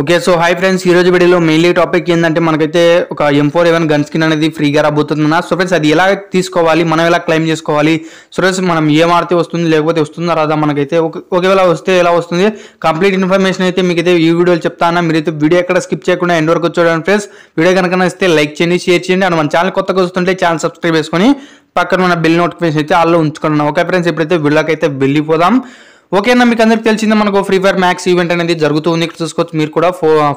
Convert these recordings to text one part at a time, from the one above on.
okay so hi friends ఈ రోజు వీడియోలో మెయిన్లీ టాపిక్ ఏంటంటే మనకైతే ఒక ఎం ఫోర్ ఎవెన్ గన్ స్కిన్ అనేది ఫ్రీగా రాబోతుందన్న సో ఫ్రెండ్స్ అది ఎలా తీసుకోవాలి మనం ఎలా క్లెయిమ్ చేసుకోవాలి సో ఫ్రెండ్స్ మనం ఏ మారితే వస్తుంది లేకపోతే వస్తుందా రాదా మనకైతే ఒకవేళ వస్తే ఎలా వస్తుంది కంప్లీట్ ఇన్ఫర్మేషన్ అయితే మీకు అయితే ఈ వీడియోలో చెప్తానా మీరైతే వీడియో ఎక్కడ స్కిప్ చేయకుండా ఎండ్ వరకు వచ్చాడు ఫ్రెండ్స్ వీడియో కనుక నచ్చితే లైక్ చేయండి షేర్ చేయండి అండ్ మన ఛానల్ కొత్తగా వస్తుంటే ఛానల్ సబ్స్క్రైబ్ చేసుకొని పక్కన ఉన్న బిల్ నోటిఫికేషన్ అయితే వాళ్ళు ఉంచుకున్నాను ఓకే ఫ్రెండ్స్ ఎప్పుడైతే వీళ్ళకైతే వెళ్ళిపోదాం ఓకేనా మీకు అందరికి తెలిసిందే మనకు ఫ్రీ ఫైర్ మ్యాక్స్ ఈవెంట్ అనేది జరుగుతూ ఉంది ఇక్కడ చూసుకోవచ్చు మీరు కూడా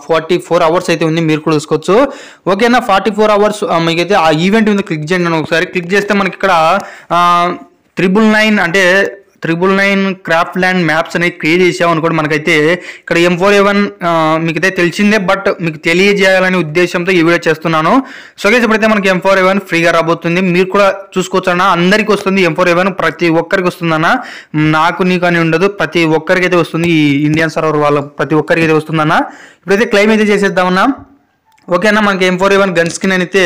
ఫార్టీ ఫోర్ అవర్స్ అయితే ఉంది మీరు కూడా చూసుకోవచ్చు ఓకేనా ఫార్టీ ఫోర్ అవర్స్ మీకైతే ఆ ఈవెంట్ మీద క్లిక్ చేయండి ఒకసారి క్లిక్ చేస్తే మనకి ఇక్కడ త్రిబుల్ నైన్ అంటే triple nine Craftland maps అనేది క్రియేట్ చేసాం అనుకోండి మనకైతే ఇక్కడ ఎం ఫోర్ ఎవన్ మీకైతే తెలిసిందే బట్ మీకు తెలియజేయాలనే ఉద్దేశంతో ఈ వీడియో చేస్తున్నాను సో గైస్ ఇప్పుడైతే మనకి ఎం ఫోర్ ఎవన్ ఫ్రీగా రాబోతుంది మీరు కూడా చూసుకోవచ్చా అందరికీ వస్తుంది ఎం ఫోర్ ఎవన్ ప్రతి ఒక్కరికి వస్తుందన్న నాకు నీకు అని ఉండదు ప్రతి ఒక్కరికి అయితే వస్తుంది ఈ ఇండియన్ సర్వర్ వాళ్ళ ప్రతి ఒక్కరికి అయితే వస్తుందన్న ఇప్పుడైతే క్లెయిమ్ అయితే చేసేద్దామన్నా ఓకేనా మనకి ఎం ఫోర్ ఎవన్ గన్ స్కిన్ అయితే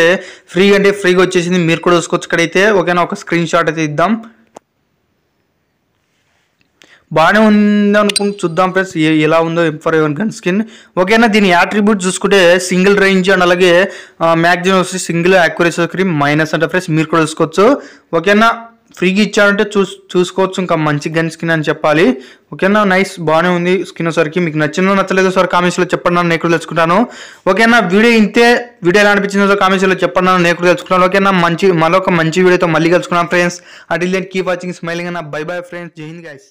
ఫ్రీ అంటే ఫ్రీగా వచ్చేసింది మీరు కూడా చూసుకోవచ్చు ఇక్కడైతే ఓకేనా ఒక స్క్రీన్ షాట్ అయితే ఇద్దాం బాగానే ఉంది అనుకుంటు చూద్దాం ఫ్రెండ్స్ ఎలా ఉందో ఫర్ ఎవర్ గన్ స్కిన్ ఓకేనా దీని యాట్రిబ్యూట్ చూసుకుంటే సింగిల్ రేంజ్ అండ్ అలాగే మ్యాక్సిమం వచ్చి సింగిల్ యాక్యురేసీ క్రీమ్ మైనస్ అంటే ఫ్రెండ్స్ మీరు కూడా చూసుకోవచ్చు ఓకేనా ఫ్రీగా ఇచ్చారంటే చూ చూసుకోవచ్చు ఇంకా మంచి గన్ స్కిన్ అని చెప్పాలి ఓకేనా నైస్ బాగానే ఉంది స్కిన్ సరికి మీకు నచ్చిందో నచ్చలేదో సార్ కామెంట్స్లో చెప్పండి నేను కూడా తెలుసుకుంటాను ఓకేనా వీడియో ఇంతే వీడియో ఎలా అనిపించిందో కామెంట్స్లో చెప్పండి నేను కూడా తెలుసుకుంటాను ఓకేనా మంచి మరొక మంచి వీడియోతో మళ్ళీ కలుసుకున్నాను ఫ్రెండ్స్ అటు కీప్ వాచింగ్ స్మైలింగ్ అన్న బై బై ఫ్రెండ్స్ జై హింద్ గైస్